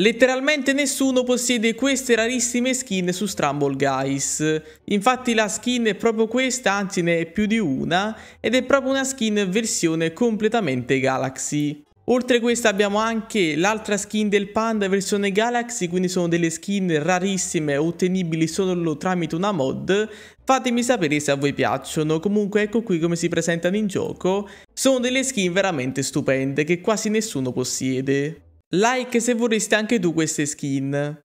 Letteralmente nessuno possiede queste rarissime skin su Strumble Guys, infatti la skin è proprio questa, anzi ne è più di una, ed è proprio una skin versione completamente Galaxy. Oltre a questa abbiamo anche l'altra skin del panda versione Galaxy, quindi sono delle skin rarissime ottenibili solo tramite una mod, fatemi sapere se a voi piacciono, comunque ecco qui come si presentano in gioco, sono delle skin veramente stupende che quasi nessuno possiede. Like se vorresti anche tu queste skin.